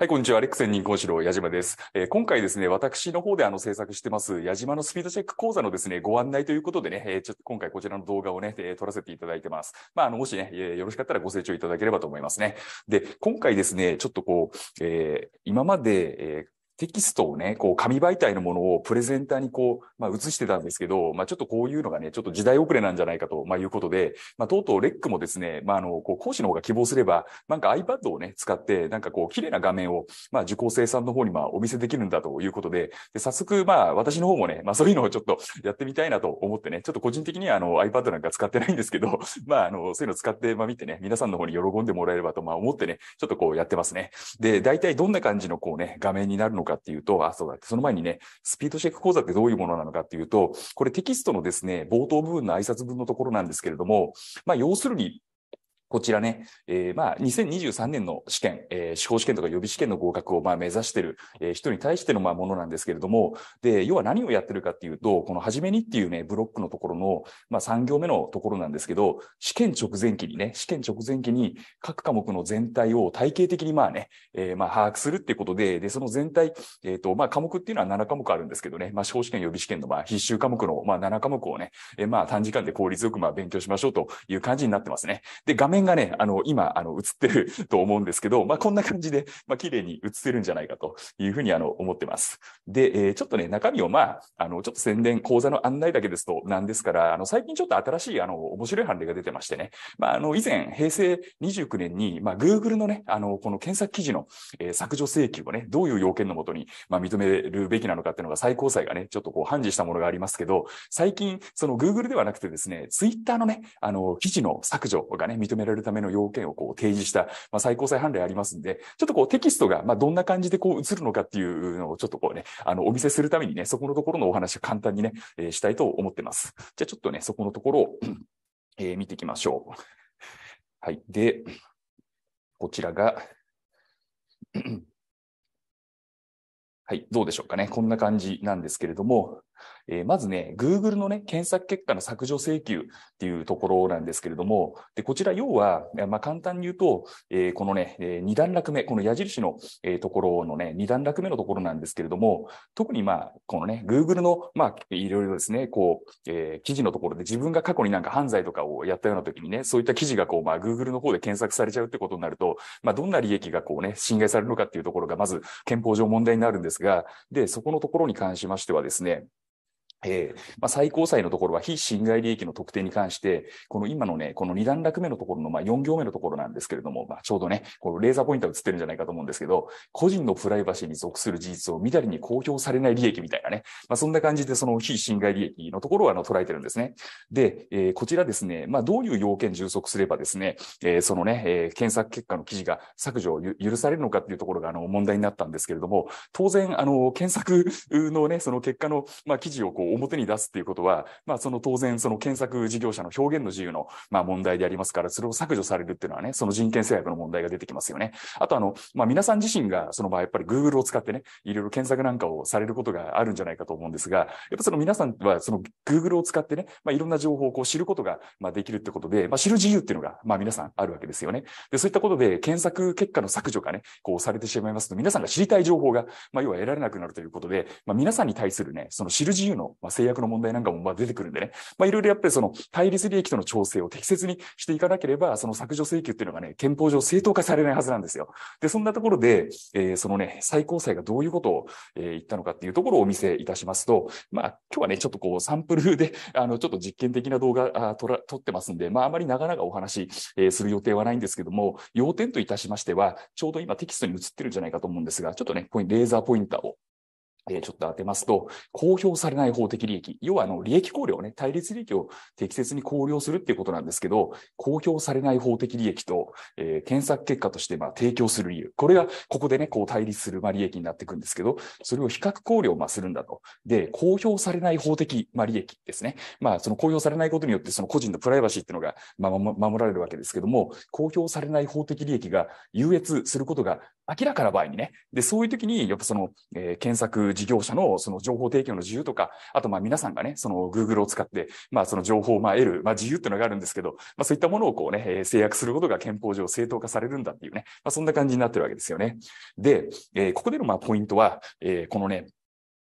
はい、こんにちは。レックセン任講師の矢島です。えー、今回ですね、私の方であの制作してます、矢島のスピードチェック講座のですね、ご案内ということでね、えー、ちょっと今回こちらの動画をね、えー、撮らせていただいてます。まあ、あの、もしね、えー、よろしかったらご清聴いただければと思いますね。で、今回ですね、ちょっとこう、えー、今まで、えーテキストをね、こう、紙媒体のものをプレゼンターにこう、まあ、映してたんですけど、まあ、ちょっとこういうのがね、ちょっと時代遅れなんじゃないかと、まあ、いうことで、まあ、とうとうレックもですね、まあ、あの、こう、講師の方が希望すれば、なんか iPad をね、使って、なんかこう、綺麗な画面を、まあ、受講生さんの方に、まあ、お見せできるんだということで、で、早速、まあ、私の方もね、まあ、そういうのをちょっとやってみたいなと思ってね、ちょっと個人的には、あの、iPad なんか使ってないんですけど、まあ、あの、そういうの使って、まあ、見てね、皆さんの方に喜んでもらえればと、まあ、思ってね、ちょっとこうやってますね。で、大体どんな感じのこうね、画面になるのかかっていうと、あ、そうだって、その前にね、スピードチェック講座ってどういうものなのかっていうと、これテキストのですね、冒頭部分の挨拶文のところなんですけれども、まあ、要するに、こちらね、えー、まあ、2023年の試験、えー、司法試験とか予備試験の合格をまあ目指してる、えー、人に対してのまあものなんですけれども、で、要は何をやってるかっていうと、この初めにっていうね、ブロックのところの、まあ、3行目のところなんですけど、試験直前期にね、試験直前期に各科目の全体を体系的にまあね、えー、まあ、把握するっていうことで、で、その全体、えっ、ー、と、まあ、科目っていうのは7科目あるんですけどね、まあ、司法試験予備試験のまあ必修科目のまあ7科目をね、えー、まあ、短時間で効率よくまあ勉強しましょうという感じになってますね。で、画面がね、あの、今、あの、映ってると思うんですけど、まあ、こんな感じで、まあ、綺麗に映せるんじゃないかというふうに、あの、思ってます。で、えー、ちょっとね、中身を、まあ、あの、ちょっと宣伝、講座の案内だけですと、なんですから、あの、最近ちょっと新しい、あの、面白い判例が出てましてね、まあ、あの、以前、平成29年に、まあ、Google のね、あの、この検索記事の、えー、削除請求をね、どういう要件のもとに、まあ、認めるべきなのかっていうのが最高裁がね、ちょっとこう、判事したものがありますけど、最近、その Google ではなくてですね、Twitter のね、あの、記事の削除がね、認められられるための要件をこう提示した、まあ、最高裁判例ありますんで、ちょっとこうテキストが、まあ、どんな感じでこう映るのかっていうのをちょっとこうね、あの、お見せするためにね、そこのところのお話を簡単にね、えー、したいと思ってます。じゃあちょっとね、そこのところを、えー、見ていきましょう。はい。で、こちらが、はい、どうでしょうかね。こんな感じなんですけれども、えー、まずね、Google のね、検索結果の削除請求っていうところなんですけれども、で、こちら要は、まあ、簡単に言うと、えー、このね、えー、2段落目、この矢印の、えー、ところのね、2段落目のところなんですけれども、特にまあ、このね、Google の、まあ、いろいろですね、こう、えー、記事のところで自分が過去になんか犯罪とかをやったような時にね、そういった記事がこう、まあ、Google の方で検索されちゃうってことになると、まあ、どんな利益がこうね、侵害されるのかっていうところが、まず憲法上問題になるんですが、で、そこのところに関しましてはですね、えーまあ、最高裁のところは非侵害利益の特定に関して、この今のね、この2段落目のところの、まあ、4行目のところなんですけれども、まあ、ちょうどね、このレーザーポインター映ってるんじゃないかと思うんですけど、個人のプライバシーに属する事実をみだりに公表されない利益みたいなね、まあ、そんな感じでその非侵害利益のところをあの捉えてるんですね。で、えー、こちらですね、まあ、どういう要件充足すればですね、えー、そのね、えー、検索結果の記事が削除を許されるのかっていうところがあの問題になったんですけれども、当然、あの、検索のね、その結果の、まあ、記事をこう、表に出すっていうことは、まあ、その当然、その検索事業者の表現の自由の、まあ、問題でありますから、それを削除されるっていうのはね、その人権制約の問題が出てきますよね。あと、あの、まあ、皆さん自身が、その場合、やっぱり Google を使ってね、いろいろ検索なんかをされることがあるんじゃないかと思うんですが、やっぱその皆さんは、その Google を使ってね、まあ、いろんな情報をこう知ることが、まあ、できるってことで、まあ、知る自由っていうのが、まあ、皆さんあるわけですよね。で、そういったことで、検索結果の削除がね、こうされてしまいますと、皆さんが知りたい情報が、まあ、要は得られなくなるということで、まあ、皆さんに対するね、その知る自由の、まあ、制約の問題なんかもまあ出てくるんでね、まあ、いろいろやっぱりその対立利益との調整を適切にしていかなければ、その削除請求っていうのがね、憲法上正当化されないはずなんですよ。で、そんなところで、えー、そのね、最高裁がどういうことを、えー、言ったのかっていうところをお見せいたしますと、まあ、今日はね、ちょっとこう、サンプルで、あの、ちょっと実験的な動画あ撮ら撮ってますんで、まあ、あまり長々お話、えー、する予定はないんですけども、要点といたしましては、ちょうど今テキストに映ってるんじゃないかと思うんですが、ちょっとね、レーザーポインターをえちょっと当てますと、公表されない法的利益。要は、あの、利益考慮をね、対立利益を適切に考慮するっていうことなんですけど、公表されない法的利益と、えー、検索結果として、まあ、提供する理由。これが、ここでね、こう、対立する、まあ、利益になっていくんですけど、それを比較考慮を、まあ、するんだと。で、公表されない法的、まあ、利益ですね。まあ、その公表されないことによって、その個人のプライバシーっていうのが、まあ、守られるわけですけども、公表されない法的利益が優越することが明らかな場合にね、で、そういう時に、やっぱその、えー、検索事業者のその情報提供の自由とか、あとまあ皆さんがね、その Google を使って、まあその情報をまあ得る、まあ自由っていうのがあるんですけど、まあそういったものをこうね、制約することが憲法上正当化されるんだっていうね、まあそんな感じになってるわけですよね。で、えー、ここでのまあポイントは、えー、このね、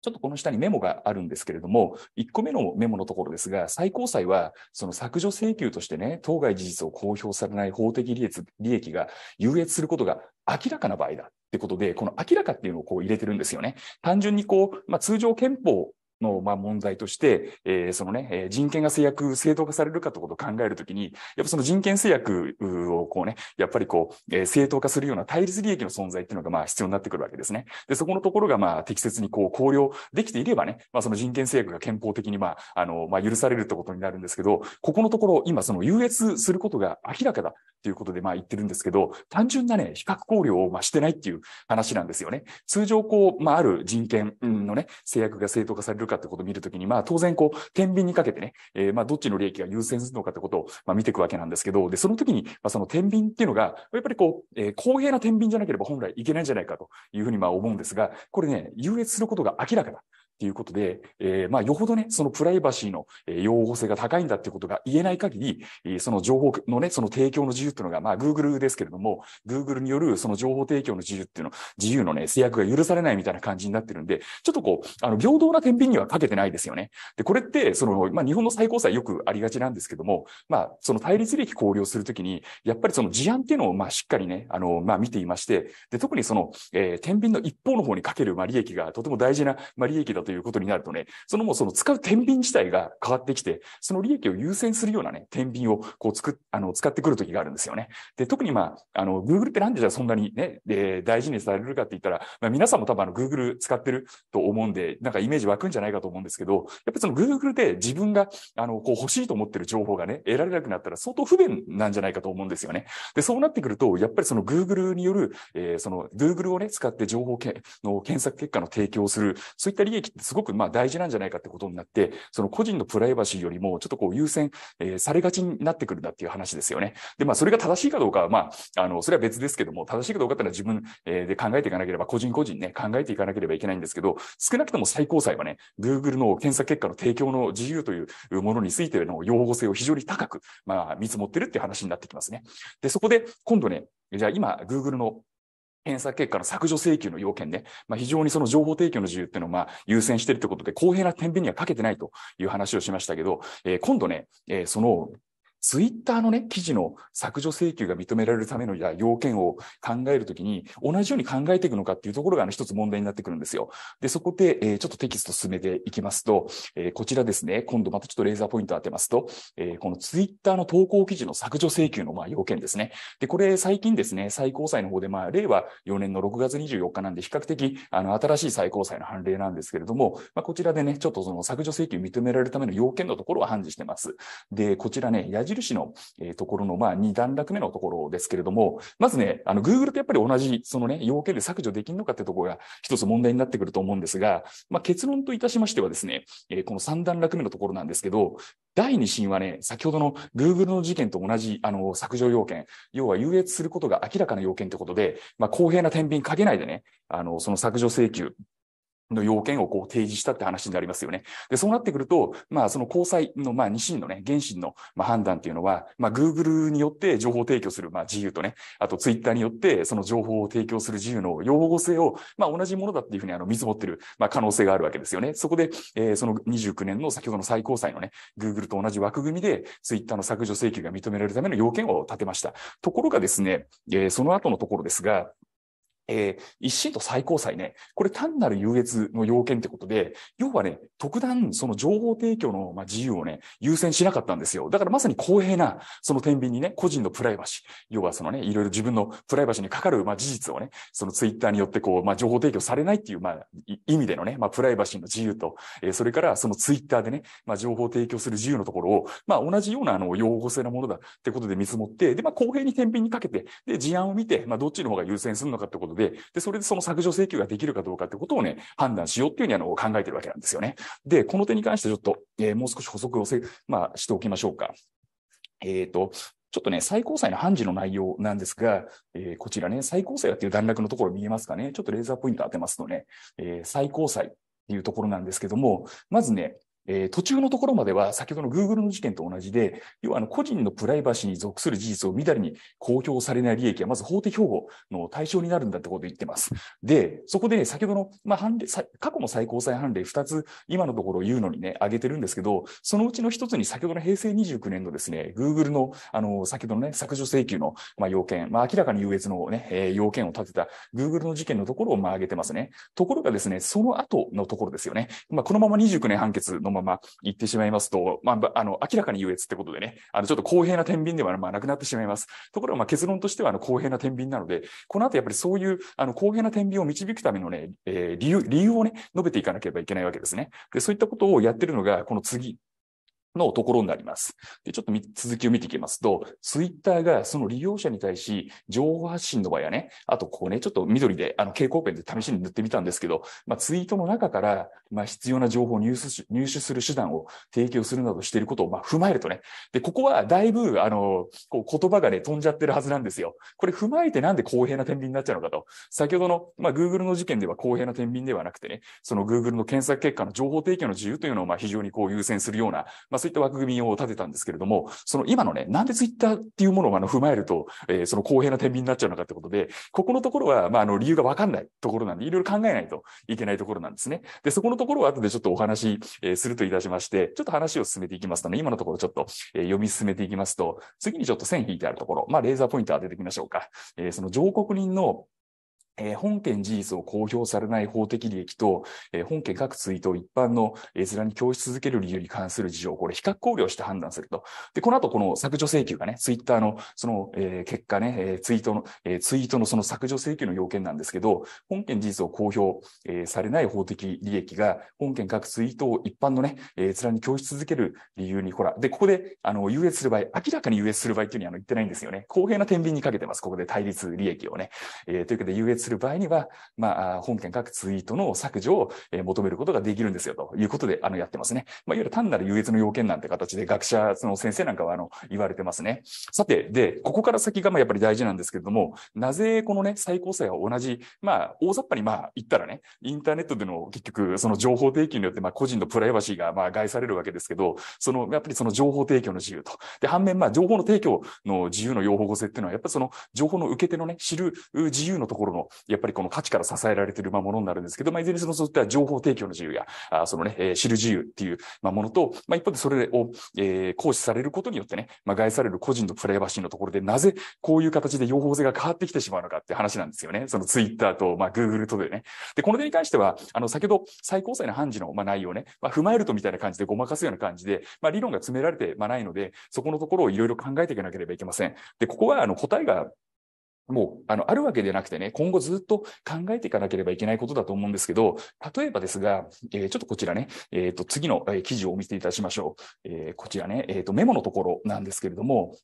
ちょっとこの下にメモがあるんですけれども、1個目のメモのところですが、最高裁は、その削除請求としてね、当該事実を公表されない法的利益が優越することが明らかな場合だってことで、この明らかっていうのをこう入れてるんですよね。単純にこう、まあ、通常憲法の、まあ、問題として、えー、そのね、え人権が制約、正当化されるかってことを考えるときに、やっぱその人権制約をこうね、やっぱりこう、えー、正当化するような対立利益の存在っていうのが、まあ、必要になってくるわけですね。で、そこのところが、まあ、適切にこう、考慮できていればね、まあ、その人権制約が憲法的に、まあ、あの、まあ、許されるってことになるんですけど、ここのところ、今、その優越することが明らかだっていうことで、まあ、言ってるんですけど、単純なね、比較考慮を、まあ、してないっていう話なんですよね。通常、こう、まあ、ある人権のね、制約が正当化されるかってことを見るときに、まあ当然こう、天秤にかけてね、えー、まあどっちの利益が優先するのかってことを、まあ見ていくわけなんですけど、で、その時に、まあその天秤っていうのが、やっぱりこう、えー、公平な天秤じゃなければ本来いけないんじゃないかというふうにまあ思うんですが、これね、優越することが明らかだ。っていうことで、えー、まあ、よほどね、そのプライバシーの擁護性が高いんだっていうことが言えない限り、その情報のね、その提供の自由っていうのが、まあ、Google ですけれども、Google によるその情報提供の自由っていうの、自由のね、制約が許されないみたいな感じになってるんで、ちょっとこう、あの、平等な天秤にはかけてないですよね。で、これって、その、まあ、日本の最高裁よくありがちなんですけども、まあ、その対立利益考慮するときに、やっぱりその事案っていうのを、まあ、しっかりね、あの、まあ、見ていまして、で、特にその、えー、天秤の一方の方にかける、まあ、利益がとても大事な、まあ、利益だとということになるとね、そのもうその使う天秤自体が変わってきて、その利益を優先するようなね、天秤をこう作っ、あの、使ってくる時があるんですよね。で、特にまあ、あの、Google ってなんでじゃあそんなにね、で、大事にされるかって言ったら、まあ、皆さんも多分あの、Google 使ってると思うんで、なんかイメージ湧くんじゃないかと思うんですけど、やっぱりその Google で自分が、あの、こう欲しいと思ってる情報がね、得られなくなったら相当不便なんじゃないかと思うんですよね。で、そうなってくると、やっぱりその Google による、えー、その Google をね、使って情報けの検索結果の提供をする、そういった利益ってすごくまあ大事なんじゃないかってことになって、その個人のプライバシーよりもちょっとこう優先、えー、されがちになってくるんだっていう話ですよね。で、まあそれが正しいかどうかは、まあ、あの、それは別ですけども、正しいかどうかっていうのは自分、えで考えていかなければ、個人個人ね、考えていかなければいけないんですけど、少なくとも最高裁はね、Google の検査結果の提供の自由というものについての擁護性を非常に高く、まあ見積もってるっていう話になってきますね。で、そこで今度ね、じゃあ今、Google の検査結果の削除請求の要件ね、まあ、非常にその情報提供の自由っていうのをまあ優先してるってことで、公平な点秤にはかけてないという話をしましたけど、えー、今度ね、えー、そのツイッターのね、記事の削除請求が認められるための要件を考えるときに、同じように考えていくのかっていうところが、ね、一つ問題になってくるんですよ。で、そこで、えー、ちょっとテキスト進めていきますと、えー、こちらですね、今度またちょっとレーザーポイント当てますと、えー、このツイッターの投稿記事の削除請求のまあ要件ですね。で、これ最近ですね、最高裁の方で、まあ、令和4年の6月24日なんで、比較的、あの、新しい最高裁の判例なんですけれども、まあ、こちらでね、ちょっとその削除請求認められるための要件のところは判示してます。で、こちらね、矢印印の、えー、ところの、まあ、2段落目のところですけれども、まずね、あの、Google とやっぱり同じ、そのね、要件で削除できるのかってところが一つ問題になってくると思うんですが、まあ、結論といたしましてはですね、えー、この3段落目のところなんですけど、第2審はね、先ほどの Google の事件と同じ、あの、削除要件、要は優越することが明らかな要件ってことで、まあ、公平な天秤かけないでね、あの、その削除請求、の要件をこう提示したって話になりますよね。で、そうなってくると、まあ、その交際の、まあ、二審のね、原審の、まあ、判断っていうのは、まあ、Google によって情報提供する、まあ、自由とね、あと Twitter によって、その情報を提供する自由の擁護性を、まあ、同じものだっていうふうに、あの、見積もってる、まあ、可能性があるわけですよね。そこで、えー、その29年の先ほどの最高裁のね、Google と同じ枠組みで、Twitter の削除請求が認められるための要件を立てました。ところがですね、えー、その後のところですが、えー、一審と最高裁ね、これ単なる優越の要件ってことで、要はね、特段その情報提供の自由をね、優先しなかったんですよ。だからまさに公平な、その天秤にね、個人のプライバシー、要はそのね、いろいろ自分のプライバシーにかかる、まあ、事実をね、そのツイッターによってこう、まあ、情報提供されないっていう、まあ、意味でのね、まあ、プライバシーの自由と、えー、それからそのツイッターでね、まあ、情報提供する自由のところを、まあ、同じようなあの、擁護性なものだってことで見積もって、で、まあ、公平に天秤にかけて、で、事案を見て、まあ、どっちの方が優先するのかってことで、で、で、それでその削除請求ができるかどうかってことをね、判断しようっていうふうにあの考えてるわけなんですよね。で、この点に関してちょっと、えー、もう少し補足をせ、まあ、しておきましょうか。えっ、ー、と、ちょっとね、最高裁の判事の内容なんですが、えー、こちらね、最高裁っていう段落のところ見えますかね。ちょっとレーザーポイント当てますとね、えー、最高裁っていうところなんですけども、まずね、えー、途中のところまでは先ほどの Google の事件と同じで、要はあの個人のプライバシーに属する事実をみだりに公表されない利益はまず法的保護の対象になるんだってことを言ってます。で、そこで先ほどの、まあ、判例、過去の最高裁判例2つ今のところ言うのにね、挙げてるんですけど、そのうちの1つに先ほどの平成29年のですね、Google のあの、先ほどのね、削除請求の、まあ、要件、まあ、明らかに優越のね、えー、要件を立てた Google の事件のところをまあ挙げてますね。ところがですね、その後のところですよね。まあ、このまま29年判決ののまま行ってしまいますと、まあ、あの、明らかに優越ってことでね、あの、ちょっと公平な天秤では、まあ、なくなってしまいます。ところが、まあ、結論としては、あの、公平な天秤なので、この後やっぱりそういう、あの、公平な天秤を導くためのね、えー、理由、理由をね、述べていかなければいけないわけですね。で、そういったことをやってるのが、この次、のところになります。で、ちょっと続きを見ていきますと、ツイッターがその利用者に対し、情報発信の場合はね、あとここね、ちょっと緑で、あの、蛍光ペンで試しに塗ってみたんですけど、まあ、ツイートの中から、まあ、必要な情報を入手入手する手段を提供するなどしていることを、まあ、踏まえるとね。で、ここはだいぶ、あの、こう言葉がね、飛んじゃってるはずなんですよ。これ踏まえてなんで公平な天秤になっちゃうのかと。先ほどの、まあ、Google の事件では公平な天秤ではなくてね、その Google の検索結果の情報提供の自由というのを、まあ、非常にこう優先するような、まあそういった枠組みを立てたんですけれども、その今のね、なんでツイッターっていうものをあの踏まえると、えー、その公平な天秤になっちゃうのかってことで、ここのところは、まあ、あの、理由がわかんないところなんで、いろいろ考えないといけないところなんですね。で、そこのところは後でちょっとお話、えー、するといたしまして、ちょっと話を進めていきますとね、今のところちょっと、えー、読み進めていきますと、次にちょっと線引いてあるところ、まあ、レーザーポイントは出てきましょうか。えー、その上告人のえ本件事実を公表されない法的利益と、え本件各ツイートを一般の閲覧に供し続ける理由に関する事情をこれ比較考慮して判断すると。で、この後この削除請求がね、ツイッターのその、え結果ね、えツイートの、えツイートのその削除請求の要件なんですけど、本件事実を公表、えされない法的利益が本件各ツイートを一般のね、閲覧に供し続ける理由に、ほら、で、ここで、あの、優越する場合、明らかに優越する場合っていうのはあの言ってないんですよね。公平な天秤にかけてます。ここで対立利益をね。えー、というわけで優越する場合には、まあ、本件各ツイートの削除を求めることができるんですよということで、あの、やってますね。まあ、いわゆる単なる優越の要件なんて形で学者その先生なんかは、あの、言われてますね。さて、で、ここから先が、まあ、やっぱり大事なんですけれども、なぜこのね、最高裁は同じ、まあ、大雑把に、まあ、言ったらね、インターネットでの結局、その情報提供によって、まあ、個人のプライバシーが、まあ、害されるわけですけど、その、やっぱりその情報提供の自由と。で、反面、まあ、情報の提供の自由の要法語性っていうのは、やっぱりその情報の受け手のね、知る自由のところの、やっぱりこの価値から支えられているものになるんですけど、まあ、いずれにせよそういった情報提供の自由や、あそのね、えー、知る自由っていうものと、まあ、一方でそれを、えー、行使されることによってね、まあ、害される個人のプライバシーのところで、なぜこういう形で用法性が変わってきてしまうのかって話なんですよね。そのツイッターと、まあ、Google とでね。で、この点に関しては、あの、先ほど最高裁の判事の、まあ、内容ね、まあ、踏まえるとみたいな感じでごまかすような感じで、まあ、理論が詰められて、まあ、ないので、そこのところをいろいろ考えていかなければいけません。で、ここは、あの、答えがもう、あの、あるわけでなくてね、今後ずっと考えていかなければいけないことだと思うんですけど、例えばですが、えー、ちょっとこちらね、えっ、ー、と、次の記事をお見せいたしましょう。えー、こちらね、えっ、と、メモのところなんですけれども、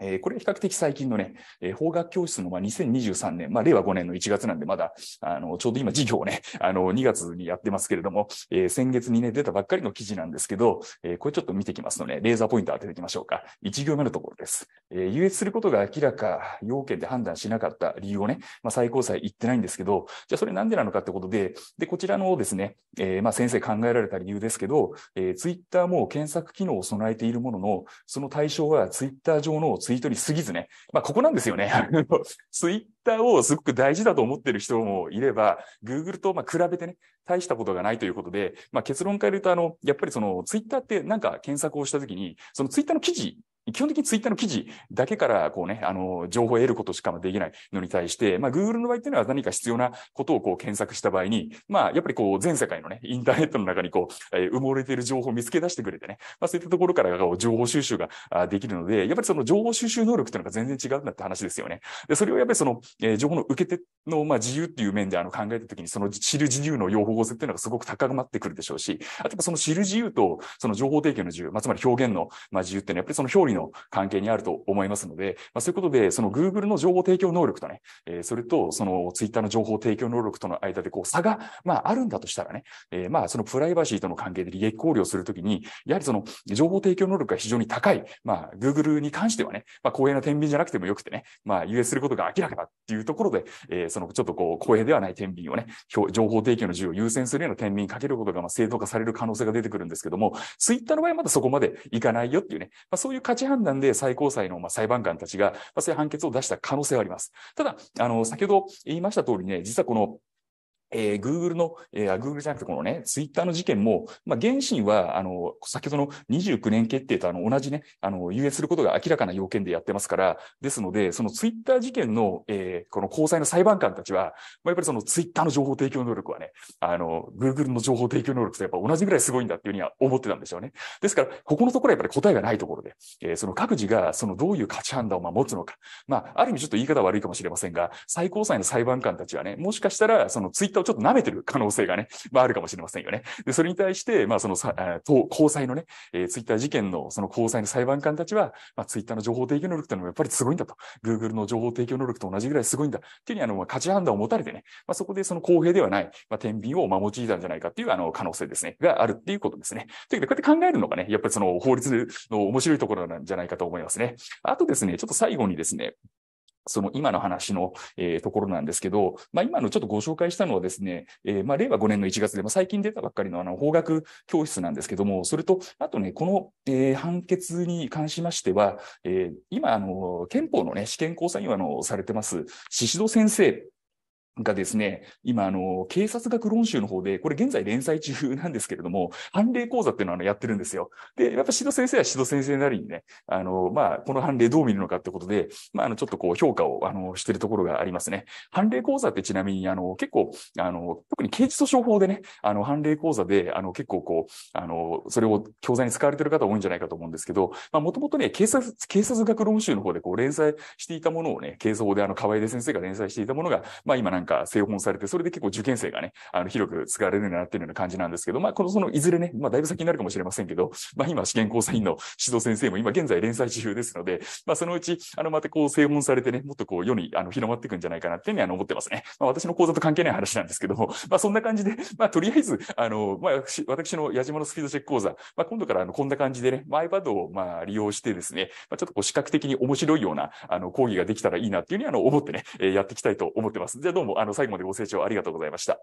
えー、これ比較的最近のね、えー、法学教室のまあ2023年、まあ、令和5年の1月なんで、まだ、あの、ちょうど今授業をね、あの、2月にやってますけれども、えー、先月にね、出たばっかりの記事なんですけど、えー、これちょっと見てきますので、レーザーポイント当てていきましょうか。1行目のところです。えー、優越することが明らか、要件で判断しなかった理由をね、まあ、最高裁言ってないんですけど、じゃあそれなんでなのかってことで、で、こちらのですね、えー、まあ、先生考えられた理由ですけど、えー、ツイッターも検索機能を備えているものの、その対象はツイッター上のツイートに過ぎずね、まあ、ここなんですよね。ツイッターをすごく大事だと思ってる人もいれば、Google とま比べてね、大したことがないということで、まあ、結論から言うと、あの、やっぱりそのツイッターってなんか検索をしたときに、そのツイッターの記事基本的にツイッターの記事だけから、こうね、あの、情報を得ることしかできないのに対して、まあ、Google の場合っていうのは何か必要なことをこう検索した場合に、まあ、やっぱりこう、全世界のね、インターネットの中にこう、え埋もれている情報を見つけ出してくれてね、まあ、そういったところからこう情報収集ができるので、やっぱりその情報収集能力っていうのが全然違うんだって話ですよね。で、それをやっぱりその、え情報の受け手の、まあ、自由っていう面であの考えたときに、その知る自由の用法性っていうのがすごく高まってくるでしょうし、あとその知る自由と、その情報提供の自由、まあ、つまり表現の、まあ、自由っていうのは、やっぱりその表裏の関係にあると思いますので、まあ、そういうことで、その Google の情報提供能力とね、えー、それとその Twitter の情報提供能力との間でこう差が、まあ、あるんだとしたらね、えー、まあ、そのプライバシーとの関係で利益考慮するときに、やはりその情報提供能力が非常に高い、まあ、Google に関してはね、まあ、公平な天秤じゃなくてもよくてね、まあ、優越することが明らかだっていうところで、えー、そのちょっとこう、公平ではない天秤をね、情報提供の自由を優先するような天秤にかけることが、まあ、正当化される可能性が出てくるんですけども、Twitter の場合はまだそこまでいかないよっていうね、まあ、そういう価値判断で最高裁のまあ裁判官たちが、まあ、そういう判決を出した可能性はあります。ただ、あの、先ほど言いました通りね、実はこのえー、Google の、えー、Google じゃなくてこのね、Twitter の事件も、まあ、原神は、あの、先ほどの29年決定とあの同じね、あの、優越することが明らかな要件でやってますから、ですので、その Twitter 事件の、えー、この交際の裁判官たちは、まあ、やっぱりその Twitter の情報提供能力はね、あの、Google の情報提供能力とやっぱ同じぐらいすごいんだっていうふうには思ってたんでしょうね。ですから、ここのところはやっぱり答えがないところで、えー、その各自がそのどういう価値判断を持つのか、まあ、ある意味ちょっと言い方悪いかもしれませんが、最高裁の裁判官たちはね、もしかしたら、その Twitter ちょっと舐めてる可能性がね、まああるかもしれませんよね。で、それに対して、まあそのさ、交際のね、えー、ツイッター事件のその交際の裁判官たちは、まあツイッターの情報提供能力ってのもやっぱりすごいんだと。Google の情報提供能力と同じぐらいすごいんだ。っていうふうに、あの、まあ、価値判断を持たれてね、まあそこでその公平ではない、まあ天秤をまあ用いたんじゃないかっていう、あの、可能性ですね、があるっていうことですね。というわけで、こうやって考えるのがね、やっぱりその法律の面白いところなんじゃないかと思いますね。あとですね、ちょっと最後にですね、その今の話の、えー、ところなんですけど、まあ、今のちょっとご紹介したのはですね、えー、まあ、令和5年の1月で、まあ、最近出たばっかりのあの法学教室なんですけども、それと、あとね、この、えー、判決に関しましては、え今、あの、憲法のね、試験交際にはあの、されてます、宍戸先生がですね、今、あの、警察学論集の方で、これ現在連載中なんですけれども、判例講座っていうののやってるんですよ。で、やっぱ指導先生は指導先生なりにね、あの、まあ、この判例どう見るのかってことで、まあ、あの、ちょっとこう、評価を、あの、してるところがありますね。判例講座ってちなみに、あの、結構、あの、特に刑事訴訟法でね、あの、判例講座で、あの、結構こう、あの、それを教材に使われてる方多いんじゃないかと思うんですけど、まあ、もともとね、警察、警察学論集の方でこう、連載していたものをね、警察法であの、河合出先生が連載していたものが、まあ、今なんかなんか製本されて、それで結構受験生がね、あの、広く使われるようになってるような感じなんですけど、まあ、この、その、いずれね、まあ、だいぶ先になるかもしれませんけど、まあ、今、試験交際員の指導先生も今現在連載中ですので、まあ、そのうち、あの、またこう、製本されてね、もっとこう、世に、あの、広まっていくんじゃないかなっていうふうに、あの、思ってますね。まあ、私の講座と関係ない話なんですけども、まあ、そんな感じで、まあ、とりあえず、あの、まあ、私の矢島のスピードチェック講座、まあ、今度から、あの、こんな感じでね、まあ、iPad を、まあ、利用してですね、まあ、ちょっとこう、視覚的に面白いような、あの、講義ができたらいいなっていうふうに、あの、思ってね、えー、やっていきたいと思ってます。じゃあ、どうも、あの、最後までご清聴ありがとうございました。